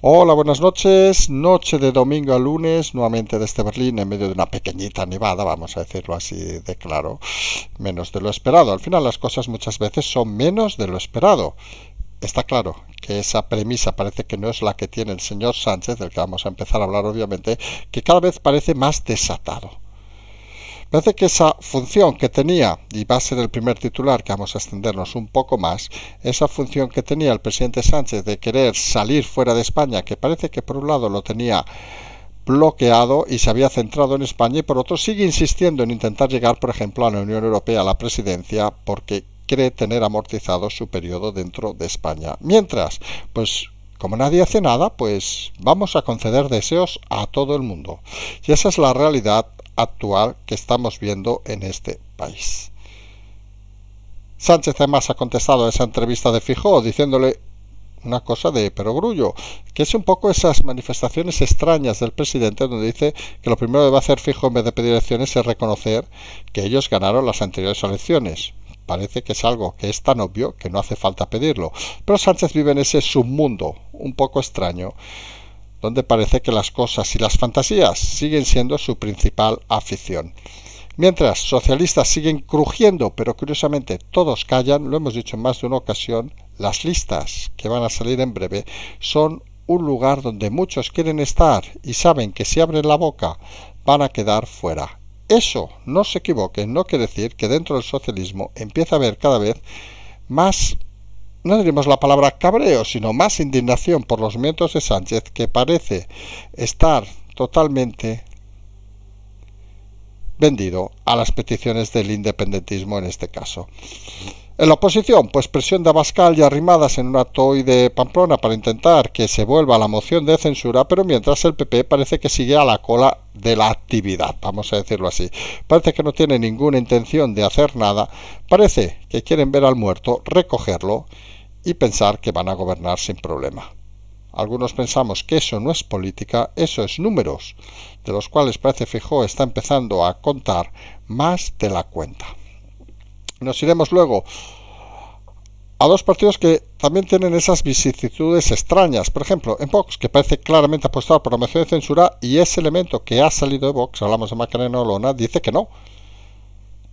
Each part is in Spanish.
Hola, buenas noches. Noche de domingo a lunes, nuevamente desde Berlín, en medio de una pequeñita nevada, vamos a decirlo así de claro, menos de lo esperado. Al final las cosas muchas veces son menos de lo esperado. Está claro que esa premisa parece que no es la que tiene el señor Sánchez, del que vamos a empezar a hablar obviamente, que cada vez parece más desatado. Parece que esa función que tenía, y va a ser el primer titular que vamos a extendernos un poco más, esa función que tenía el presidente Sánchez de querer salir fuera de España, que parece que por un lado lo tenía bloqueado y se había centrado en España y por otro sigue insistiendo en intentar llegar, por ejemplo, a la Unión Europea, a la presidencia, porque cree tener amortizado su periodo dentro de España. Mientras, pues como nadie hace nada, pues vamos a conceder deseos a todo el mundo. Y esa es la realidad actual que estamos viendo en este país. Sánchez además ha contestado a esa entrevista de Fijo diciéndole una cosa de perogrullo, que es un poco esas manifestaciones extrañas del presidente donde dice que lo primero que va a hacer Fijo en vez de pedir elecciones es reconocer que ellos ganaron las anteriores elecciones. Parece que es algo que es tan obvio que no hace falta pedirlo. Pero Sánchez vive en ese submundo un poco extraño donde parece que las cosas y las fantasías siguen siendo su principal afición. Mientras socialistas siguen crujiendo, pero curiosamente todos callan, lo hemos dicho en más de una ocasión, las listas que van a salir en breve son un lugar donde muchos quieren estar y saben que si abren la boca van a quedar fuera. Eso, no se equivoquen, no quiere decir que dentro del socialismo empieza a haber cada vez más no diremos la palabra cabreo, sino más indignación por los mientos de Sánchez, que parece estar totalmente vendido a las peticiones del independentismo en este caso. En la oposición, pues presión de Abascal y arrimadas en un acto hoy de Pamplona para intentar que se vuelva la moción de censura, pero mientras el PP parece que sigue a la cola de la actividad, vamos a decirlo así. Parece que no tiene ninguna intención de hacer nada, parece que quieren ver al muerto, recogerlo y pensar que van a gobernar sin problema. Algunos pensamos que eso no es política, eso es números, de los cuales parece fijo está empezando a contar más de la cuenta. Nos iremos luego a dos partidos que también tienen esas vicisitudes extrañas. Por ejemplo, en Vox, que parece claramente apostar por la moción de censura, y ese elemento que ha salido de Vox, hablamos de Macarena Olona, dice que no,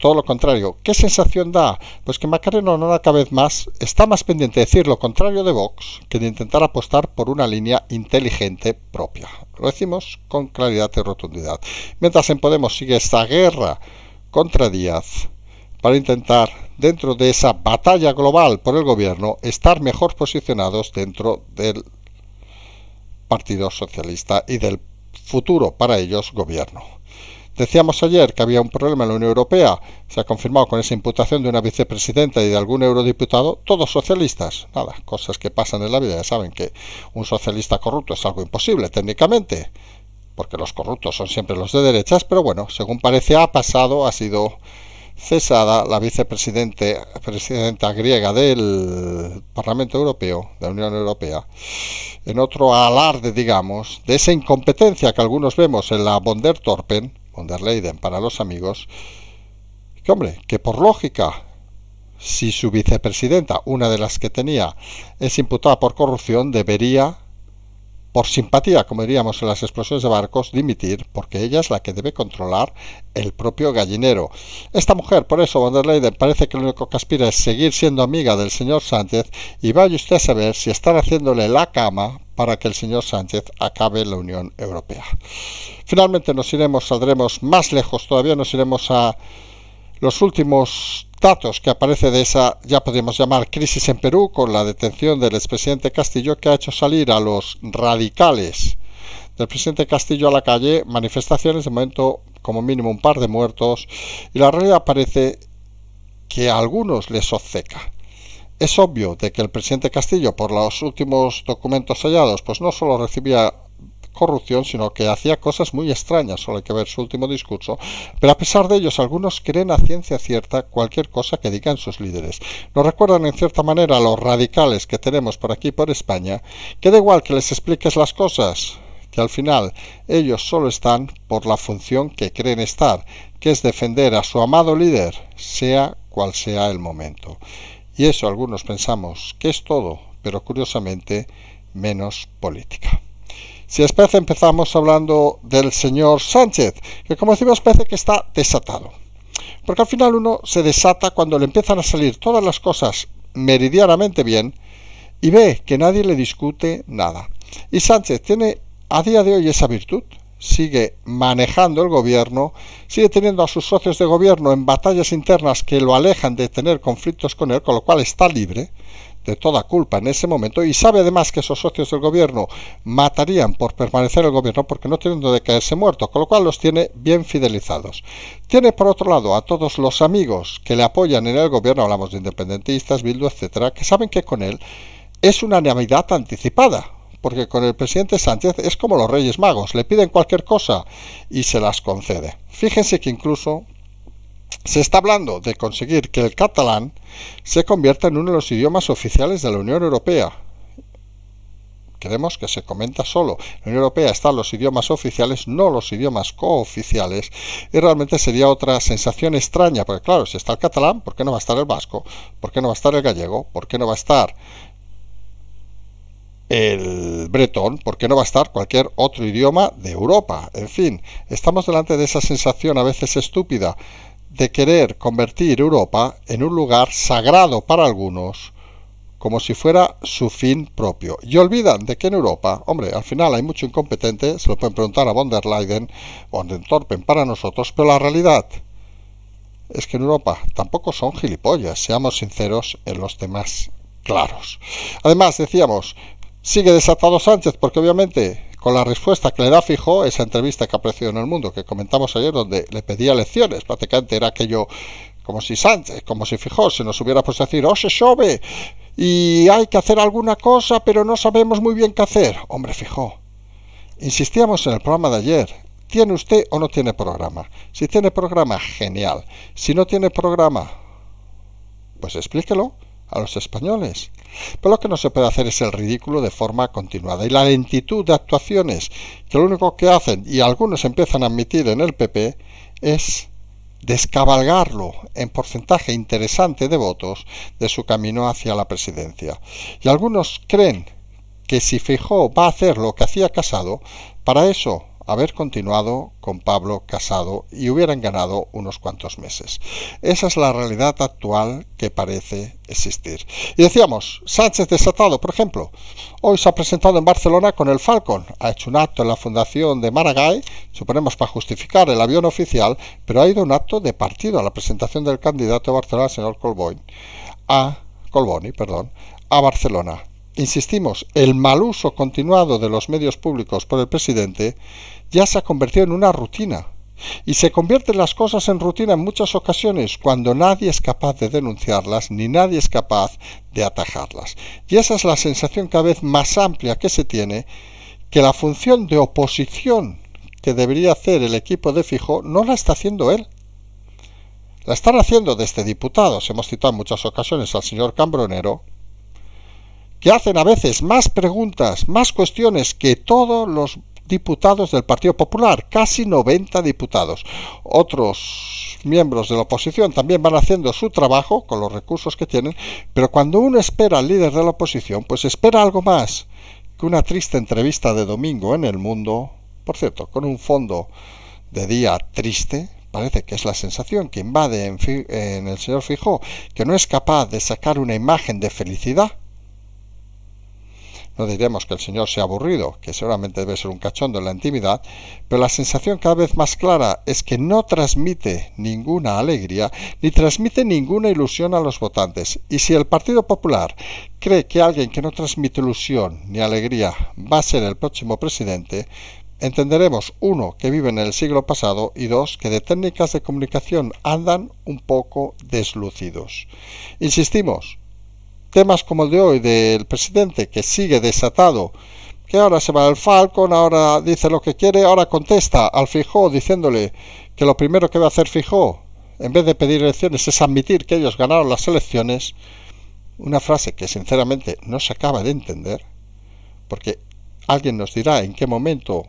todo lo contrario. ¿Qué sensación da? Pues que Macarena, no cada vez más está más pendiente de decir lo contrario de Vox que de intentar apostar por una línea inteligente propia. Lo decimos con claridad y rotundidad. Mientras en Podemos sigue esta guerra contra Díaz para intentar, dentro de esa batalla global por el gobierno, estar mejor posicionados dentro del Partido Socialista y del futuro para ellos gobierno. Decíamos ayer que había un problema en la Unión Europea, se ha confirmado con esa imputación de una vicepresidenta y de algún eurodiputado, todos socialistas. Nada, cosas que pasan en la vida, ya saben que un socialista corrupto es algo imposible técnicamente, porque los corruptos son siempre los de derechas, pero bueno, según parece ha pasado, ha sido cesada la vicepresidenta griega del Parlamento Europeo, de la Unión Europea, en otro alarde, digamos, de esa incompetencia que algunos vemos en la Bonder Torpen, Leyen para los amigos, que hombre, que por lógica, si su vicepresidenta, una de las que tenía, es imputada por corrupción, debería, por simpatía, como diríamos en las explosiones de barcos, dimitir, porque ella es la que debe controlar el propio gallinero. Esta mujer, por eso, von parece que lo único que aspira es seguir siendo amiga del señor Sánchez y vaya usted a saber si están haciéndole la cama para que el señor Sánchez acabe la Unión Europea. Finalmente nos iremos, saldremos más lejos todavía, nos iremos a los últimos datos que aparece de esa, ya podríamos llamar, crisis en Perú, con la detención del expresidente Castillo, que ha hecho salir a los radicales del presidente Castillo a la calle, manifestaciones, de momento como mínimo un par de muertos, y la realidad parece que a algunos les obceca. Es obvio de que el presidente Castillo, por los últimos documentos hallados, pues no solo recibía corrupción, sino que hacía cosas muy extrañas, solo hay que ver su último discurso, pero a pesar de ellos algunos creen a ciencia cierta cualquier cosa que digan sus líderes. Nos recuerdan en cierta manera a los radicales que tenemos por aquí, por España, que da igual que les expliques las cosas, que al final ellos solo están por la función que creen estar, que es defender a su amado líder, sea cual sea el momento. Y eso algunos pensamos que es todo, pero curiosamente menos política. Si a empezamos hablando del señor Sánchez, que como decimos parece que está desatado. Porque al final uno se desata cuando le empiezan a salir todas las cosas meridianamente bien y ve que nadie le discute nada. Y Sánchez tiene a día de hoy esa virtud, sigue manejando el gobierno, sigue teniendo a sus socios de gobierno en batallas internas que lo alejan de tener conflictos con él, con lo cual está libre de toda culpa en ese momento y sabe además que esos socios del gobierno matarían por permanecer el gobierno porque no tienen donde caerse muertos, con lo cual los tiene bien fidelizados. Tiene por otro lado a todos los amigos que le apoyan en el gobierno, hablamos de independentistas, Bildu, etcétera, que saben que con él es una Navidad anticipada, porque con el presidente Sánchez es como los Reyes Magos, le piden cualquier cosa y se las concede. Fíjense que incluso se está hablando de conseguir que el catalán se convierta en uno de los idiomas oficiales de la Unión Europea. Queremos que se comenta solo. En la Unión Europea están los idiomas oficiales, no los idiomas cooficiales. Y realmente sería otra sensación extraña, porque claro, si está el catalán, ¿por qué no va a estar el vasco? ¿Por qué no va a estar el gallego? ¿Por qué no va a estar el bretón, porque no va a estar cualquier otro idioma de Europa. En fin, estamos delante de esa sensación a veces estúpida de querer convertir Europa en un lugar sagrado para algunos, como si fuera su fin propio. Y olvidan de que en Europa, hombre, al final hay mucho incompetente, se lo pueden preguntar a von der Leyen, von der Torpen para nosotros, pero la realidad es que en Europa tampoco son gilipollas, seamos sinceros en los temas claros. Además, decíamos, Sigue desatado Sánchez porque obviamente con la respuesta que le da Fijo, esa entrevista que apareció en el mundo, que comentamos ayer, donde le pedía lecciones, prácticamente era aquello como si Sánchez, como si Fijó, se nos hubiera puesto a decir, oh, se chove! y hay que hacer alguna cosa, pero no sabemos muy bien qué hacer. Hombre, Fijo, insistíamos en el programa de ayer, ¿tiene usted o no tiene programa? Si tiene programa, genial. Si no tiene programa, pues explíquelo a los españoles. Pero lo que no se puede hacer es el ridículo de forma continuada y la lentitud de actuaciones que lo único que hacen, y algunos empiezan a admitir en el PP, es descabalgarlo en porcentaje interesante de votos de su camino hacia la presidencia. Y algunos creen que si Fijó va a hacer lo que hacía Casado, para eso haber continuado con Pablo casado y hubieran ganado unos cuantos meses. Esa es la realidad actual que parece existir. Y decíamos, Sánchez desatado, por ejemplo, hoy se ha presentado en Barcelona con el Falcon, ha hecho un acto en la fundación de Maragall, suponemos para justificar el avión oficial, pero ha ido un acto de partido a la presentación del candidato de Barcelona, señor a Colboni, perdón, a Barcelona Insistimos, el mal uso continuado de los medios públicos por el presidente ya se ha convertido en una rutina. Y se convierten las cosas en rutina en muchas ocasiones cuando nadie es capaz de denunciarlas ni nadie es capaz de atajarlas. Y esa es la sensación cada vez más amplia que se tiene que la función de oposición que debería hacer el equipo de Fijo no la está haciendo él. La están haciendo desde diputados. Hemos citado en muchas ocasiones al señor Cambronero, que hacen a veces más preguntas, más cuestiones que todos los diputados del Partido Popular, casi 90 diputados. Otros miembros de la oposición también van haciendo su trabajo con los recursos que tienen, pero cuando uno espera al líder de la oposición, pues espera algo más que una triste entrevista de domingo en el mundo, por cierto, con un fondo de día triste, parece que es la sensación que invade en, en el señor Fijó, que no es capaz de sacar una imagen de felicidad no diremos que el Señor sea aburrido, que seguramente debe ser un cachondo en la intimidad, pero la sensación cada vez más clara es que no transmite ninguna alegría ni transmite ninguna ilusión a los votantes. Y si el Partido Popular cree que alguien que no transmite ilusión ni alegría va a ser el próximo presidente, entenderemos, uno, que vive en el siglo pasado y dos, que de técnicas de comunicación andan un poco deslucidos. Insistimos, temas como el de hoy del presidente que sigue desatado, que ahora se va al Falcon, ahora dice lo que quiere, ahora contesta al Fijó diciéndole que lo primero que va a hacer Fijó, en vez de pedir elecciones, es admitir que ellos ganaron las elecciones, una frase que sinceramente no se acaba de entender, porque alguien nos dirá en qué momento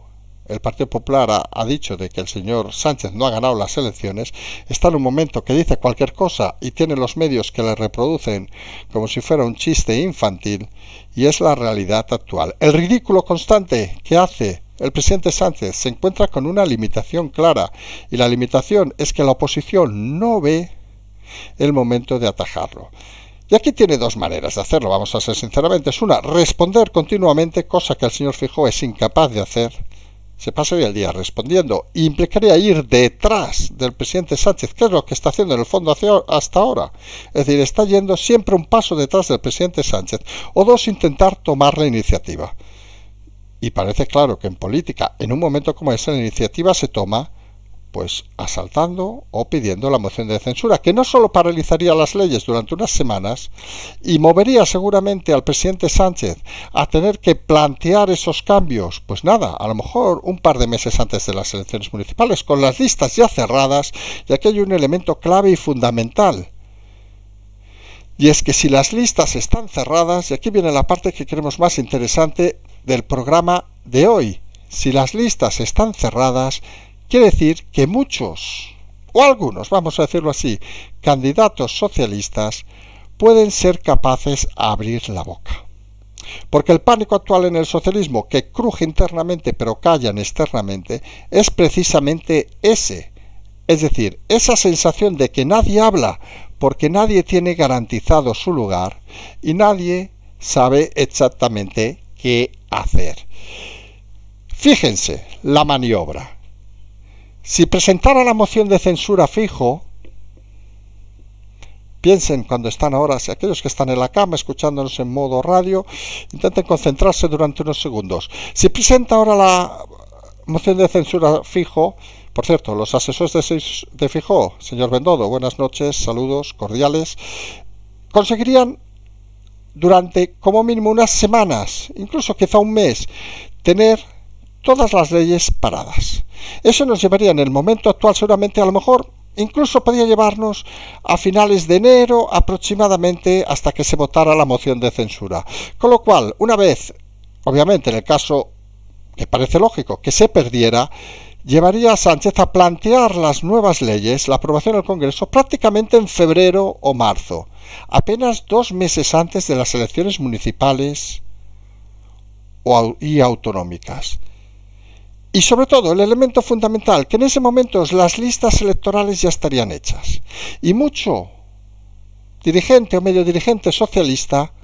el Partido Popular ha, dicho de que el señor Sánchez no ha ganado las elecciones, está en un momento que dice cualquier cosa y tiene los medios que le reproducen como si fuera un chiste infantil, y es la realidad actual. El ridículo constante que hace el presidente Sánchez se encuentra con una limitación clara, y la limitación es que la oposición no ve el momento de atajarlo. Y aquí tiene dos maneras de hacerlo, vamos a ser sinceramente. Es una, responder continuamente, cosa que el señor Fijó es incapaz de hacer, se pasaría el día respondiendo. Implicaría ir detrás del presidente Sánchez, que es lo que está haciendo en el fondo hasta ahora. Es decir, está yendo siempre un paso detrás del presidente Sánchez. O dos, intentar tomar la iniciativa. Y parece claro que en política, en un momento como ese, la iniciativa se toma pues asaltando o pidiendo la moción de censura, que no solo paralizaría las leyes durante unas semanas y movería seguramente al presidente Sánchez a tener que plantear esos cambios, pues nada, a lo mejor un par de meses antes de las elecciones municipales, con las listas ya cerradas, ...y aquí hay un elemento clave y fundamental. Y es que si las listas están cerradas, y aquí viene la parte que creemos más interesante del programa de hoy, si las listas están cerradas, Quiere decir que muchos, o algunos, vamos a decirlo así, candidatos socialistas pueden ser capaces a abrir la boca. Porque el pánico actual en el socialismo, que cruje internamente pero callan externamente, es precisamente ese. Es decir, esa sensación de que nadie habla porque nadie tiene garantizado su lugar y nadie sabe exactamente qué hacer. Fíjense la maniobra. Si presentara la moción de censura fijo, piensen cuando están ahora, si aquellos que están en la cama escuchándonos en modo radio, intenten concentrarse durante unos segundos. Si presenta ahora la moción de censura fijo, por cierto, los asesores de, de fijo, señor Bendodo, buenas noches, saludos cordiales, conseguirían durante como mínimo unas semanas, incluso quizá un mes, tener todas las leyes paradas. Eso nos llevaría en el momento actual seguramente a lo mejor Incluso podría llevarnos a finales de enero aproximadamente hasta que se votara la moción de censura. Con lo cual, una vez, obviamente en el caso que parece lógico, que se perdiera, llevaría a Sánchez a plantear las nuevas leyes, la aprobación del Congreso, prácticamente en febrero o marzo, apenas dos meses antes de las elecciones municipales y autonómicas. Y sobre todo, el elemento fundamental, que en ese momento las listas electorales ya estarían hechas. Y mucho dirigente o medio dirigente socialista,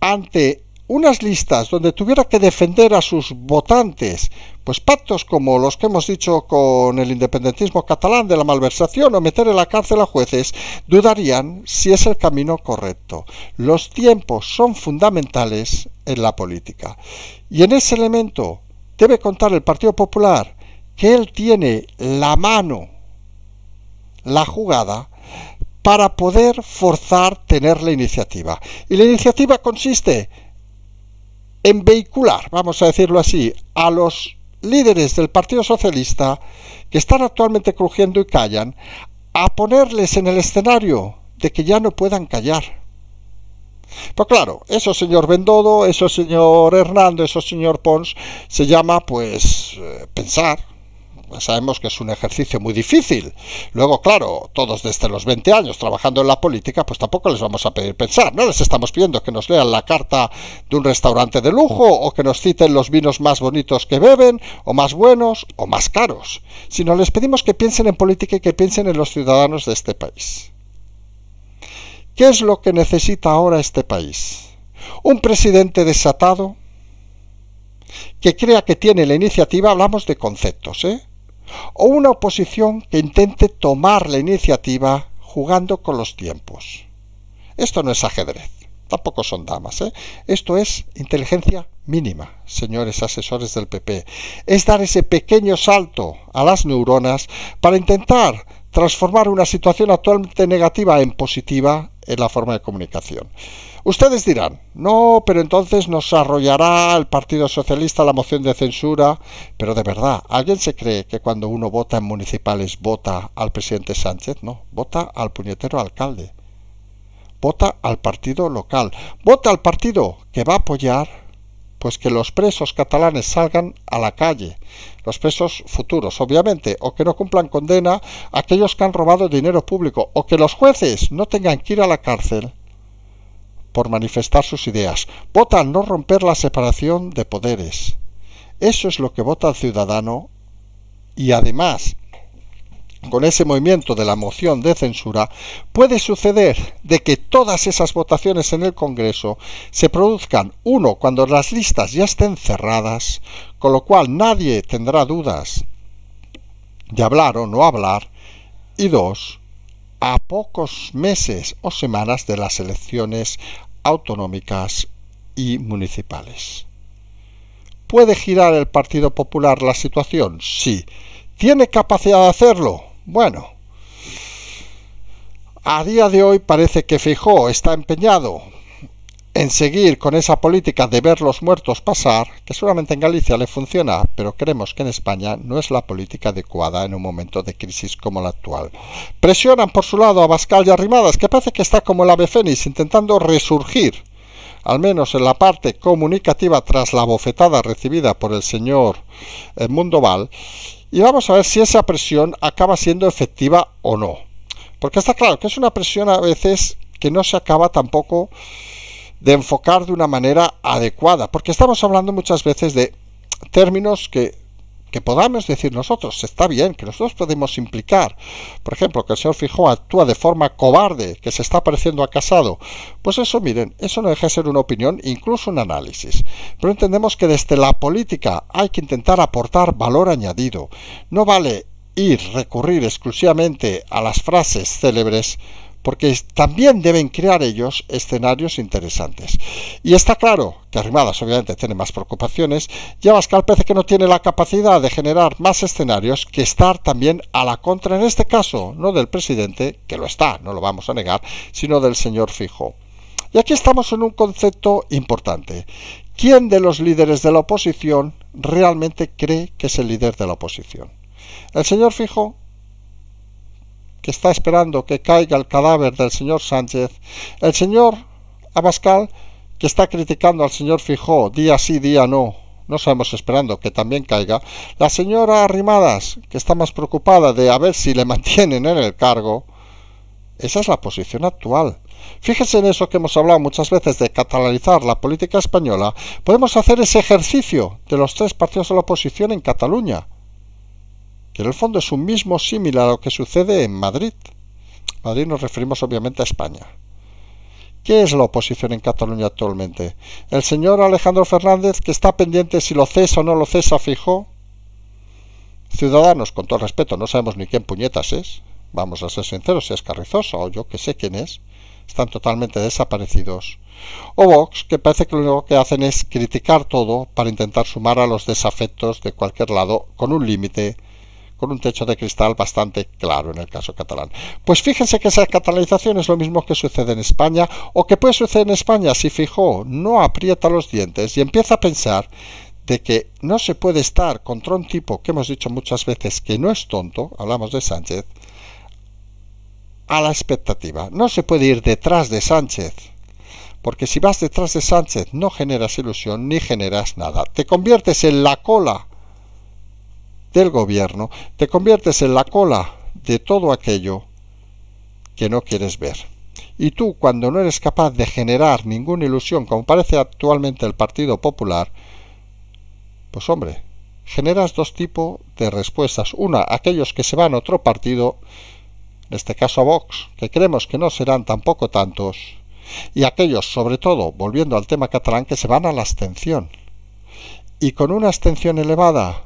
ante unas listas donde tuviera que defender a sus votantes, pues pactos como los que hemos dicho con el independentismo catalán de la malversación o meter en la cárcel a jueces, dudarían si es el camino correcto. Los tiempos son fundamentales en la política. Y en ese elemento debe contar el Partido Popular que él tiene la mano, la jugada, para poder forzar tener la iniciativa. Y la iniciativa consiste en vehicular, vamos a decirlo así, a los líderes del Partido Socialista que están actualmente crujiendo y callan, a ponerles en el escenario de que ya no puedan callar. Pues claro, eso señor Bendodo, eso señor Hernando, eso señor Pons, se llama pues eh, pensar, pues sabemos que es un ejercicio muy difícil. Luego, claro, todos desde los 20 años trabajando en la política, pues tampoco les vamos a pedir pensar. No les estamos pidiendo que nos lean la carta de un restaurante de lujo o que nos citen los vinos más bonitos que beben o más buenos o más caros, sino les pedimos que piensen en política y que piensen en los ciudadanos de este país. ¿Qué es lo que necesita ahora este país? Un presidente desatado que crea que tiene la iniciativa, hablamos de conceptos, ¿eh? O una oposición que intente tomar la iniciativa jugando con los tiempos. Esto no es ajedrez, tampoco son damas, ¿eh? Esto es inteligencia mínima, señores asesores del PP. Es dar ese pequeño salto a las neuronas para intentar transformar una situación actualmente negativa en positiva en eh, la forma de comunicación. Ustedes dirán, no, pero entonces nos arrollará el Partido Socialista la moción de censura. Pero de verdad, ¿alguien se cree que cuando uno vota en municipales vota al presidente Sánchez? No, vota al puñetero alcalde. Vota al partido local. Vota al partido que va a apoyar pues que los presos catalanes salgan a la calle, los presos futuros, obviamente, o que no cumplan condena aquellos que han robado dinero público, o que los jueces no tengan que ir a la cárcel por manifestar sus ideas. Votan no romper la separación de poderes. Eso es lo que vota el ciudadano y además con ese movimiento de la moción de censura, puede suceder de que todas esas votaciones en el Congreso se produzcan, uno, cuando las listas ya estén cerradas, con lo cual nadie tendrá dudas de hablar o no hablar, y dos, a pocos meses o semanas de las elecciones autonómicas y municipales. ¿Puede girar el Partido Popular la situación? Sí. ¿Tiene capacidad de hacerlo? Bueno, a día de hoy parece que Fijó está empeñado en seguir con esa política de ver los muertos pasar, que solamente en Galicia le funciona, pero creemos que en España no es la política adecuada en un momento de crisis como la actual. Presionan por su lado a Bascal y Arrimadas, que parece que está como el ave fénix intentando resurgir, al menos en la parte comunicativa tras la bofetada recibida por el señor eh, Mundoval, y vamos a ver si esa presión acaba siendo efectiva o no. Porque está claro que es una presión a veces que no se acaba tampoco de enfocar de una manera adecuada. Porque estamos hablando muchas veces de términos que que podamos decir nosotros, está bien, que nosotros podemos implicar, por ejemplo, que el señor Fijó actúa de forma cobarde, que se está pareciendo a Casado, pues eso, miren, eso no deja de ser una opinión, incluso un análisis. Pero entendemos que desde la política hay que intentar aportar valor añadido. No vale ir, recurrir exclusivamente a las frases célebres porque también deben crear ellos escenarios interesantes. Y está claro que Arrimadas obviamente tiene más preocupaciones y Abascal parece que no tiene la capacidad de generar más escenarios que estar también a la contra, en este caso, no del presidente, que lo está, no lo vamos a negar, sino del señor Fijo. Y aquí estamos en un concepto importante. ¿Quién de los líderes de la oposición realmente cree que es el líder de la oposición? El señor Fijo que está esperando que caiga el cadáver del señor Sánchez, el señor Abascal, que está criticando al señor Fijó día sí, día no, no sabemos esperando que también caiga, la señora Arrimadas, que está más preocupada de a ver si le mantienen en el cargo, esa es la posición actual. Fíjense en eso que hemos hablado muchas veces de catalizar la política española. Podemos hacer ese ejercicio de los tres partidos de la oposición en Cataluña en el fondo es un mismo similar a lo que sucede en Madrid. Madrid nos referimos obviamente a España. ¿Qué es la oposición en Cataluña actualmente? El señor Alejandro Fernández, que está pendiente si lo cesa o no lo cesa, Fijo Ciudadanos, con todo respeto, no sabemos ni quién puñetas es. Vamos a ser sinceros, si es Carrizosa o yo que sé quién es. Están totalmente desaparecidos. O Vox, que parece que lo único que hacen es criticar todo para intentar sumar a los desafectos de cualquier lado con un límite con un techo de cristal bastante claro en el caso catalán. Pues fíjense que esa catalización es lo mismo que sucede en España o que puede suceder en España si fijo, no aprieta los dientes y empieza a pensar de que no se puede estar contra un tipo que hemos dicho muchas veces que no es tonto, hablamos de Sánchez, a la expectativa. No se puede ir detrás de Sánchez. Porque si vas detrás de Sánchez no generas ilusión ni generas nada. Te conviertes en la cola del gobierno, te conviertes en la cola de todo aquello que no quieres ver. Y tú, cuando no eres capaz de generar ninguna ilusión, como parece actualmente el Partido Popular, pues hombre, generas dos tipos de respuestas. Una, aquellos que se van a otro partido, en este caso a Vox, que creemos que no serán tampoco tantos, y aquellos, sobre todo, volviendo al tema catalán, que se van a la abstención. Y con una abstención elevada,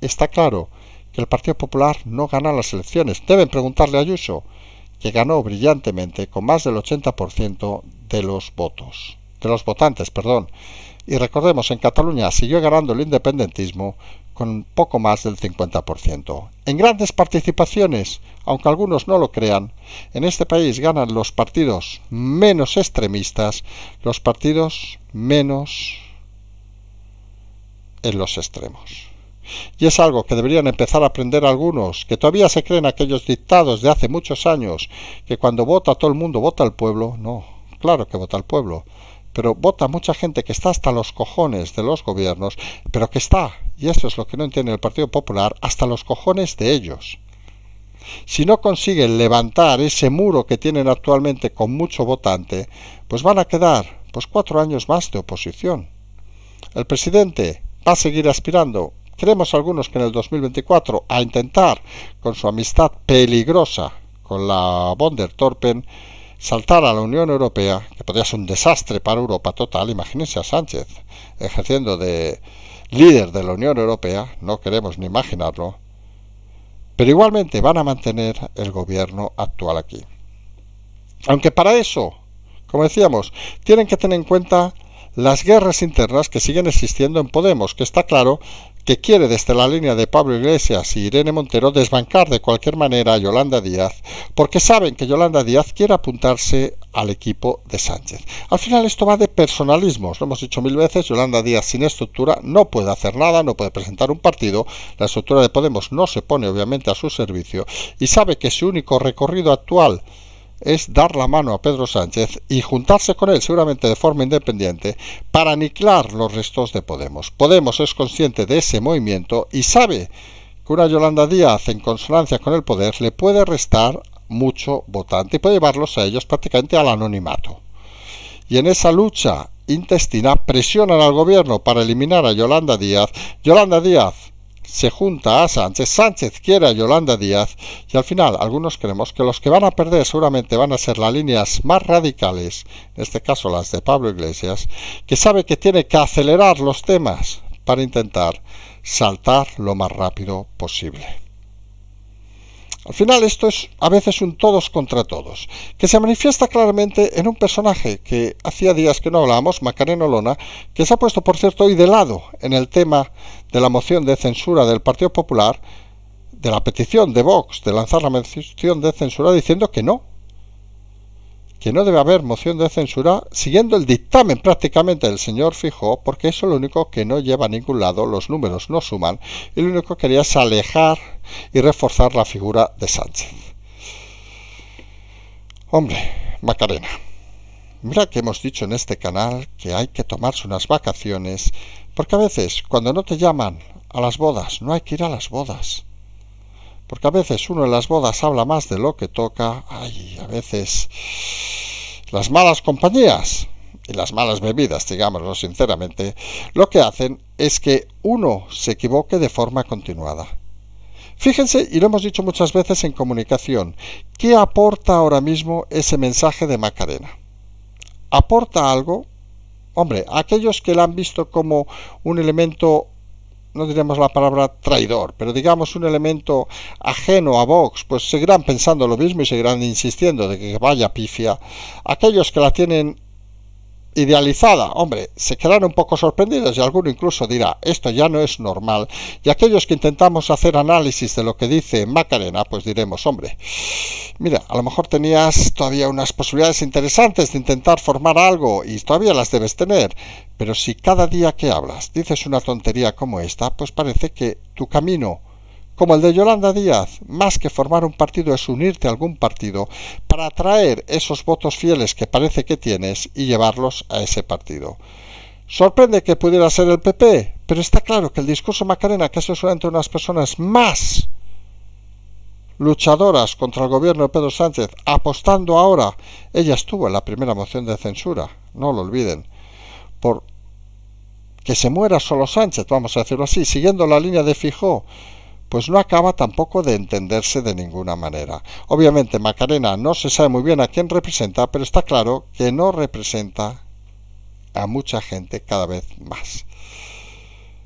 Está claro que el Partido Popular no gana las elecciones. Deben preguntarle a Ayuso, que ganó brillantemente con más del 80% de los votos, de los votantes, perdón. Y recordemos, en Cataluña siguió ganando el independentismo con poco más del 50%. En grandes participaciones, aunque algunos no lo crean, en este país ganan los partidos menos extremistas, los partidos menos en los extremos. Y es algo que deberían empezar a aprender algunos, que todavía se creen aquellos dictados de hace muchos años, que cuando vota todo el mundo vota el pueblo. No, claro que vota el pueblo, pero vota mucha gente que está hasta los cojones de los gobiernos, pero que está, y eso es lo que no entiende el Partido Popular, hasta los cojones de ellos. Si no consiguen levantar ese muro que tienen actualmente con mucho votante, pues van a quedar pues cuatro años más de oposición. El presidente va a seguir aspirando Creemos algunos que en el 2024, a intentar, con su amistad peligrosa con la von der Torpen, saltar a la Unión Europea, que podría ser un desastre para Europa total, imagínense a Sánchez ejerciendo de líder de la Unión Europea, no queremos ni imaginarlo, pero igualmente van a mantener el gobierno actual aquí. Aunque para eso, como decíamos, tienen que tener en cuenta las guerras internas que siguen existiendo en Podemos, que está claro que quiere desde la línea de Pablo Iglesias y Irene Montero desbancar de cualquier manera a Yolanda Díaz, porque saben que Yolanda Díaz quiere apuntarse al equipo de Sánchez. Al final esto va de personalismos, lo hemos dicho mil veces, Yolanda Díaz sin estructura no puede hacer nada, no puede presentar un partido, la estructura de Podemos no se pone obviamente a su servicio y sabe que su único recorrido actual es dar la mano a Pedro Sánchez y juntarse con él, seguramente de forma independiente, para aniquilar los restos de Podemos. Podemos es consciente de ese movimiento y sabe que una Yolanda Díaz, en consonancia con el poder, le puede restar mucho votante y puede llevarlos a ellos prácticamente al anonimato. Y en esa lucha intestina presionan al gobierno para eliminar a Yolanda Díaz. Yolanda Díaz se junta a Sánchez, Sánchez quiere a Yolanda Díaz y al final algunos creemos que los que van a perder seguramente van a ser las líneas más radicales, en este caso las de Pablo Iglesias, que sabe que tiene que acelerar los temas para intentar saltar lo más rápido posible. Al final esto es a veces un todos contra todos, que se manifiesta claramente en un personaje que hacía días que no hablábamos, Macarena Lona, que se ha puesto por cierto hoy de lado en el tema de la moción de censura del Partido Popular, de la petición de Vox de lanzar la moción de censura diciendo que no, que no debe haber moción de censura siguiendo el dictamen prácticamente del señor Fijo porque eso es lo único que no lleva a ningún lado, los números no suman, y lo único que quería es alejar y reforzar la figura de Sánchez. Hombre, Macarena, mira que hemos dicho en este canal que hay que tomarse unas vacaciones, porque a veces cuando no te llaman a las bodas, no hay que ir a las bodas porque a veces uno en las bodas habla más de lo que toca, ay, a veces las malas compañías y las malas bebidas, digámoslo sinceramente, lo que hacen es que uno se equivoque de forma continuada. Fíjense, y lo hemos dicho muchas veces en comunicación, ¿qué aporta ahora mismo ese mensaje de Macarena? ¿Aporta algo? Hombre, aquellos que la han visto como un elemento no diremos la palabra traidor, pero digamos un elemento ajeno a Vox, pues seguirán pensando lo mismo y seguirán insistiendo de que vaya pifia. Aquellos que la tienen idealizada. Hombre, se quedaron un poco sorprendidos y alguno incluso dirá, esto ya no es normal. Y aquellos que intentamos hacer análisis de lo que dice Macarena, pues diremos, hombre, mira, a lo mejor tenías todavía unas posibilidades interesantes de intentar formar algo y todavía las debes tener. Pero si cada día que hablas dices una tontería como esta, pues parece que tu camino como el de Yolanda Díaz, más que formar un partido es unirte a algún partido para atraer esos votos fieles que parece que tienes y llevarlos a ese partido. Sorprende que pudiera ser el PP, pero está claro que el discurso Macarena que se suele entre unas personas más luchadoras contra el gobierno de Pedro Sánchez, apostando ahora, ella estuvo en la primera moción de censura, no lo olviden, por que se muera solo Sánchez, vamos a decirlo así, siguiendo la línea de Fijó, pues no acaba tampoco de entenderse de ninguna manera. Obviamente Macarena no se sabe muy bien a quién representa, pero está claro que no representa a mucha gente cada vez más.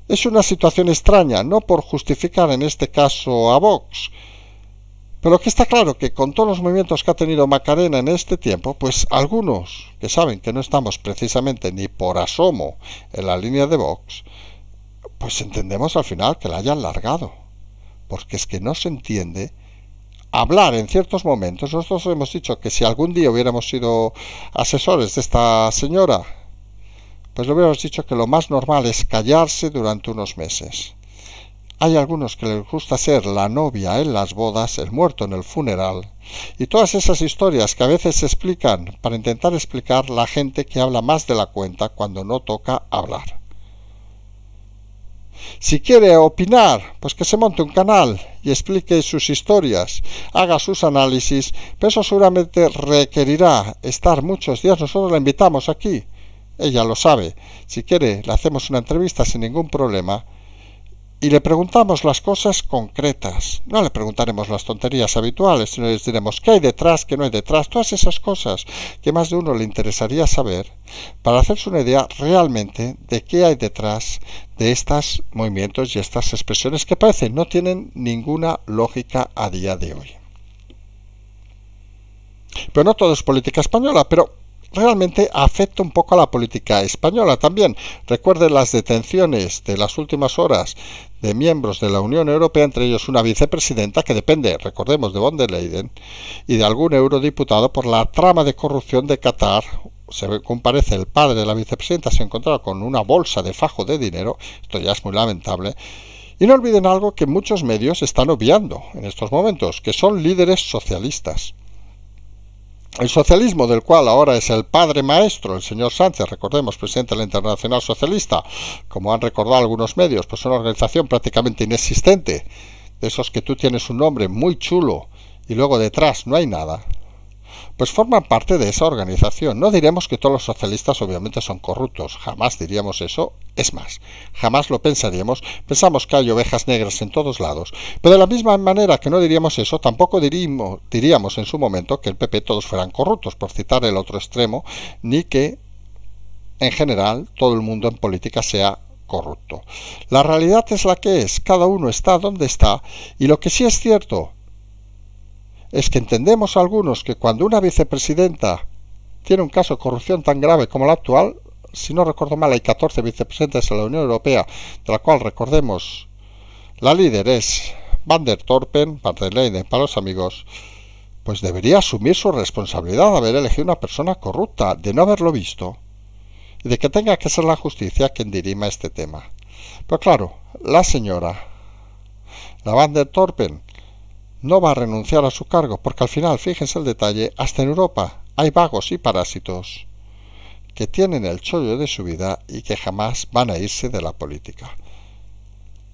Es una situación extraña, no por justificar en este caso a Vox, pero que está claro que con todos los movimientos que ha tenido Macarena en este tiempo, pues algunos que saben que no estamos precisamente ni por asomo en la línea de Vox, pues entendemos al final que la hayan largado porque es que no se entiende hablar en ciertos momentos. Nosotros hemos dicho que si algún día hubiéramos sido asesores de esta señora, pues le hubiéramos dicho que lo más normal es callarse durante unos meses. Hay algunos que les gusta ser la novia en las bodas, el muerto en el funeral, y todas esas historias que a veces se explican para intentar explicar la gente que habla más de la cuenta cuando no toca hablar. Si quiere opinar, pues que se monte un canal y explique sus historias, haga sus análisis, pero eso seguramente requerirá estar muchos días. Nosotros la invitamos aquí, ella lo sabe. Si quiere, le hacemos una entrevista sin ningún problema y le preguntamos las cosas concretas. No le preguntaremos las tonterías habituales, sino les diremos qué hay detrás, qué no hay detrás, todas esas cosas que más de uno le interesaría saber para hacerse una idea realmente de qué hay detrás de estos movimientos y estas expresiones que parecen no tienen ninguna lógica a día de hoy. Pero no todo es política española, pero realmente afecta un poco a la política española también. Recuerden las detenciones de las últimas horas de miembros de la Unión Europea, entre ellos una vicepresidenta que depende, recordemos, de von der Leyen y de algún eurodiputado por la trama de corrupción de Qatar. Se comparece el padre de la vicepresidenta, se encontraba con una bolsa de fajo de dinero, esto ya es muy lamentable. Y no olviden algo que muchos medios están obviando en estos momentos, que son líderes socialistas. El socialismo, del cual ahora es el padre maestro, el señor Sánchez, recordemos, presidente de la Internacional Socialista, como han recordado algunos medios, pues es una organización prácticamente inexistente, de esos que tú tienes un nombre muy chulo y luego detrás no hay nada, pues forman parte de esa organización. No diremos que todos los socialistas obviamente son corruptos, jamás diríamos eso, es más, jamás lo pensaríamos, pensamos que hay ovejas negras en todos lados, pero de la misma manera que no diríamos eso, tampoco diríamos, diríamos en su momento que el PP todos fueran corruptos, por citar el otro extremo, ni que en general todo el mundo en política sea corrupto. La realidad es la que es, cada uno está donde está, y lo que sí es cierto es que entendemos algunos que cuando una vicepresidenta tiene un caso de corrupción tan grave como la actual, si no recuerdo mal, hay 14 vicepresidentes en la Unión Europea, de la cual recordemos la líder es Van der Torpen, Van der para los amigos, pues debería asumir su responsabilidad de haber elegido una persona corrupta, de no haberlo visto, y de que tenga que ser la justicia quien dirima este tema. Pero pues claro, la señora, la Van der Torpen, no va a renunciar a su cargo, porque al final, fíjense el detalle, hasta en Europa hay vagos y parásitos que tienen el chollo de su vida y que jamás van a irse de la política.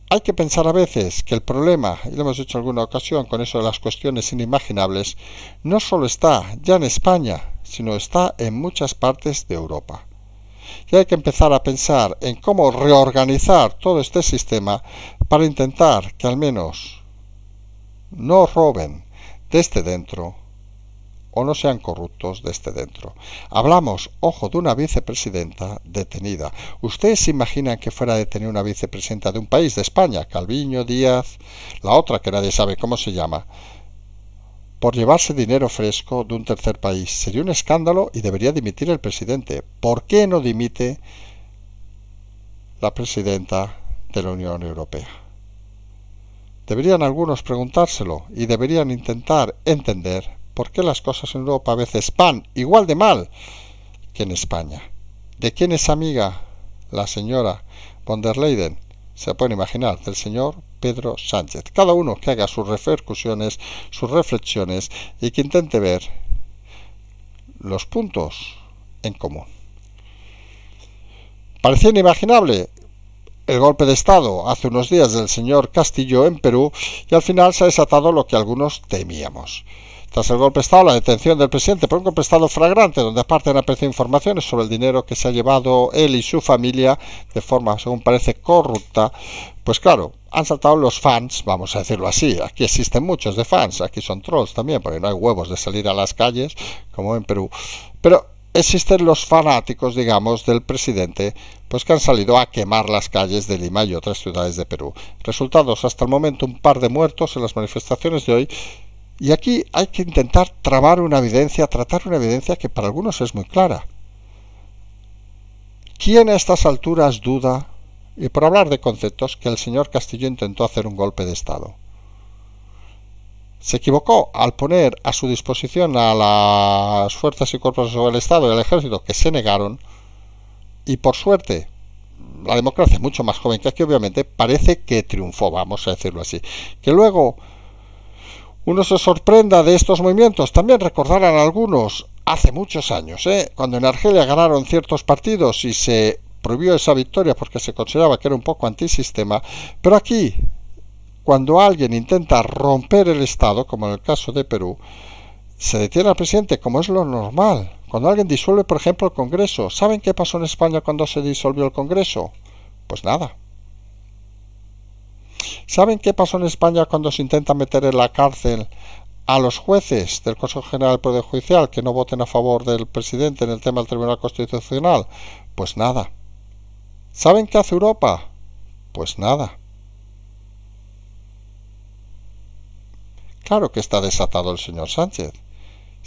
Hay que pensar a veces que el problema, y lo hemos dicho en alguna ocasión con eso de las cuestiones inimaginables, no solo está ya en España, sino está en muchas partes de Europa. Y hay que empezar a pensar en cómo reorganizar todo este sistema para intentar que al menos no roben desde este dentro o no sean corruptos desde este dentro. Hablamos, ojo, de una vicepresidenta detenida. ¿Ustedes se imaginan que fuera detenida una vicepresidenta de un país, de España, Calviño, Díaz, la otra que nadie sabe cómo se llama? por llevarse dinero fresco de un tercer país. Sería un escándalo y debería dimitir el presidente. ¿Por qué no dimite la presidenta de la Unión Europea? Deberían algunos preguntárselo y deberían intentar entender por qué las cosas en Europa a veces van igual de mal que en España. ¿De quién es amiga la señora von der Leyen? Se pueden imaginar, del señor Pedro Sánchez. Cada uno que haga sus repercusiones, sus reflexiones y que intente ver los puntos en común. Parecía inimaginable el golpe de Estado hace unos días del señor Castillo en Perú y al final se ha desatado lo que algunos temíamos. Tras el golpe de Estado, la detención del presidente por un golpe de Estado fragrante, donde aparte han aparecido informaciones sobre el dinero que se ha llevado él y su familia de forma, según parece, corrupta, pues claro, han saltado los fans, vamos a decirlo así. Aquí existen muchos de fans, aquí son trolls también, porque no hay huevos de salir a las calles, como en Perú. Pero existen los fanáticos, digamos, del presidente pues que han salido a quemar las calles de Lima y otras ciudades de Perú. Resultados, hasta el momento un par de muertos en las manifestaciones de hoy. Y aquí hay que intentar trabar una evidencia, tratar una evidencia que para algunos es muy clara. ¿Quién a estas alturas duda, y por hablar de conceptos, que el señor Castillo intentó hacer un golpe de Estado? Se equivocó al poner a su disposición a las fuerzas y cuerpos del Estado y al ejército que se negaron y por suerte, la democracia es mucho más joven que aquí, obviamente, parece que triunfó, vamos a decirlo así. Que luego uno se sorprenda de estos movimientos, también recordarán algunos hace muchos años, ¿eh? cuando en Argelia ganaron ciertos partidos y se prohibió esa victoria porque se consideraba que era un poco antisistema, pero aquí, cuando alguien intenta romper el Estado, como en el caso de Perú, se detiene al presidente como es lo normal, cuando alguien disuelve, por ejemplo, el Congreso, ¿saben qué pasó en España cuando se disolvió el Congreso? Pues nada. ¿Saben qué pasó en España cuando se intenta meter en la cárcel a los jueces del Consejo General del Poder Judicial que no voten a favor del presidente en el tema del Tribunal Constitucional? Pues nada. ¿Saben qué hace Europa? Pues nada. Claro que está desatado el señor Sánchez.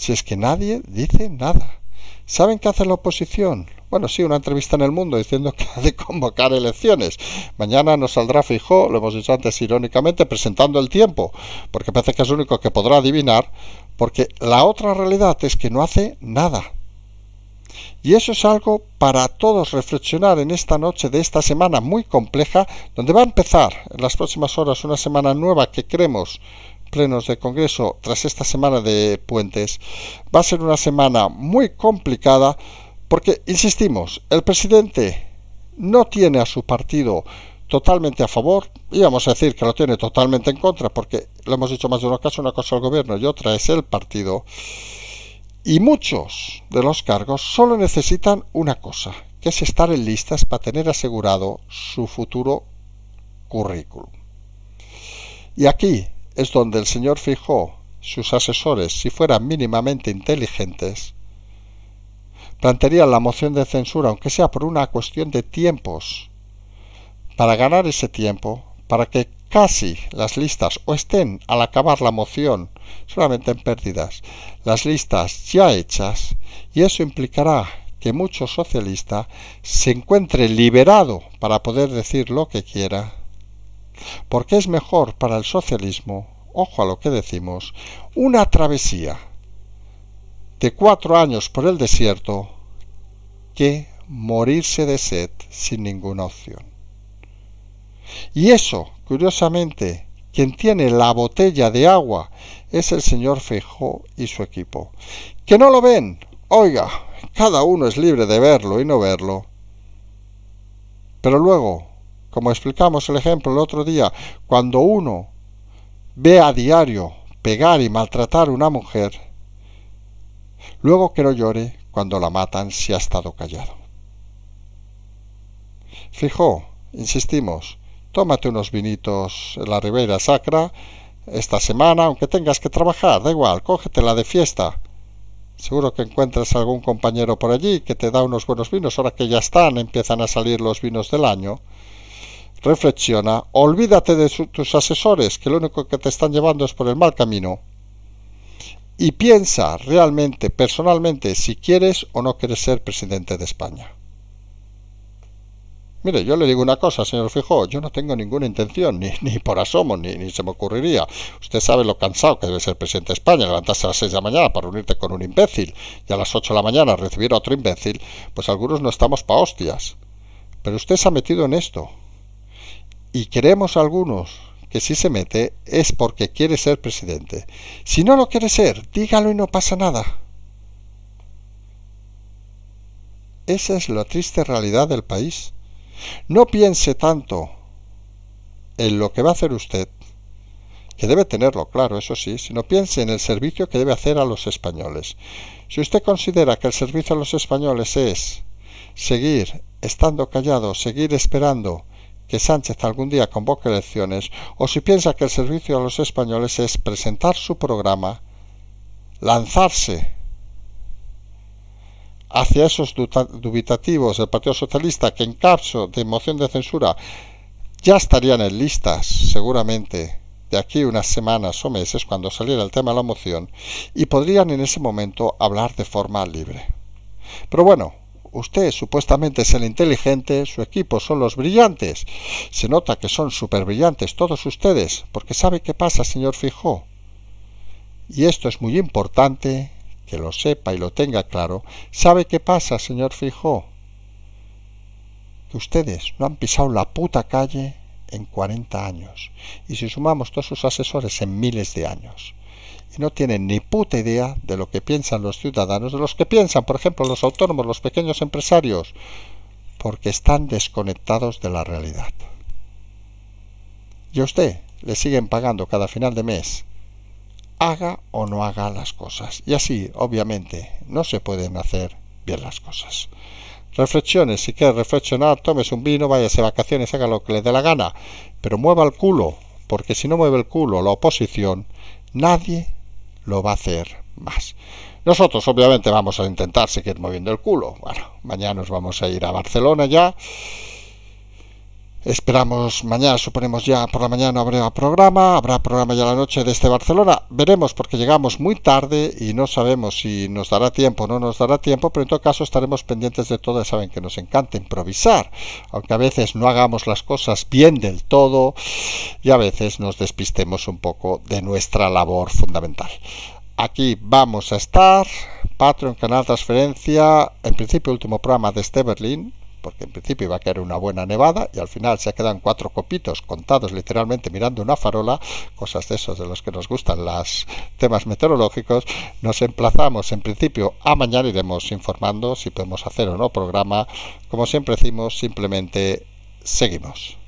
Si es que nadie dice nada. ¿Saben qué hace la oposición? Bueno, sí, una entrevista en el mundo diciendo que ha de convocar elecciones. Mañana nos saldrá fijo, lo hemos dicho antes irónicamente, presentando el tiempo, porque parece que es lo único que podrá adivinar, porque la otra realidad es que no hace nada. Y eso es algo para todos reflexionar en esta noche de esta semana muy compleja, donde va a empezar en las próximas horas una semana nueva que creemos plenos de Congreso tras esta semana de puentes. Va a ser una semana muy complicada porque, insistimos, el presidente no tiene a su partido totalmente a favor, y vamos a decir que lo tiene totalmente en contra, porque lo hemos dicho más de una ocasión, una cosa el gobierno y otra es el partido, y muchos de los cargos solo necesitan una cosa, que es estar en listas para tener asegurado su futuro currículum. Y aquí es donde el señor Fijó, sus asesores, si fueran mínimamente inteligentes, plantearían la moción de censura, aunque sea por una cuestión de tiempos, para ganar ese tiempo, para que casi las listas, o estén al acabar la moción, solamente en pérdidas, las listas ya hechas, y eso implicará que mucho socialista se encuentre liberado para poder decir lo que quiera porque es mejor para el socialismo, ojo a lo que decimos, una travesía de cuatro años por el desierto que morirse de sed sin ninguna opción. Y eso, curiosamente, quien tiene la botella de agua es el señor Feijó y su equipo. ¿Que no lo ven? Oiga, cada uno es libre de verlo y no verlo. Pero luego, como explicamos el ejemplo el otro día, cuando uno ve a diario pegar y maltratar a una mujer, luego que no llore cuando la matan si ha estado callado. Fijo, insistimos, tómate unos vinitos en la Ribera Sacra esta semana, aunque tengas que trabajar, da igual, cógetela de fiesta. Seguro que encuentras algún compañero por allí que te da unos buenos vinos, ahora que ya están, empiezan a salir los vinos del año reflexiona, olvídate de tus asesores, que lo único que te están llevando es por el mal camino, y piensa realmente, personalmente, si quieres o no quieres ser presidente de España. Mire, yo le digo una cosa, señor Fijó, yo no tengo ninguna intención, ni, por asomo, ni, se me ocurriría. Usted sabe lo cansado que debe ser presidente de España, levantarse a las 6 de la mañana para unirte con un imbécil y a las 8 de la mañana recibir a otro imbécil, pues algunos no estamos pa' hostias. Pero usted se ha metido en esto, y queremos algunos que si se mete es porque quiere ser presidente. Si no lo quiere ser, dígalo y no pasa nada. Esa es la triste realidad del país. No piense tanto en lo que va a hacer usted, que debe tenerlo claro, eso sí, sino piense en el servicio que debe hacer a los españoles. Si usted considera que el servicio a los españoles es seguir estando callado, seguir esperando que Sánchez algún día convoque elecciones o si piensa que el servicio a los españoles es presentar su programa, lanzarse hacia esos dubitativos del Partido Socialista que en caso de moción de censura ya estarían en listas, seguramente, de aquí unas semanas o meses cuando saliera el tema de la moción, y podrían en ese momento hablar de forma libre. Pero bueno, Usted supuestamente es el inteligente, su equipo son los brillantes. Se nota que son súper brillantes todos ustedes, porque sabe qué pasa, señor Fijó. Y esto es muy importante, que lo sepa y lo tenga claro. ¿Sabe qué pasa, señor Fijó? Que ustedes no han pisado la puta calle en 40 años. Y si sumamos todos sus asesores en miles de años y no tienen ni puta idea de lo que piensan los ciudadanos, de los que piensan, por ejemplo, los autónomos, los pequeños empresarios, porque están desconectados de la realidad. Y a usted le siguen pagando cada final de mes, haga o no haga las cosas. Y así, obviamente, no se pueden hacer bien las cosas. Reflexiones, si quieres reflexionar, tomes un vino, váyase vacaciones, haga lo que le dé la gana, pero mueva el culo, porque si no mueve el culo la oposición, nadie lo va a hacer más. Nosotros obviamente vamos a intentar seguir moviendo el culo. Bueno, mañana nos vamos a ir a Barcelona ya Esperamos mañana, suponemos ya por la mañana habrá programa, habrá programa ya la noche desde este Barcelona. Veremos porque llegamos muy tarde y no sabemos si nos dará tiempo o no nos dará tiempo, pero en todo caso estaremos pendientes de todo. Ya saben que nos encanta improvisar, aunque a veces no hagamos las cosas bien del todo y a veces nos despistemos un poco de nuestra labor fundamental. Aquí vamos a estar, Patreon, canal Transferencia, en principio último programa de este Berlín, porque en principio iba a caer una buena nevada y al final se quedan cuatro copitos contados literalmente mirando una farola, cosas de esos de los que nos gustan los temas meteorológicos, nos emplazamos en principio a mañana, iremos informando si podemos hacer o no programa, como siempre decimos, simplemente seguimos.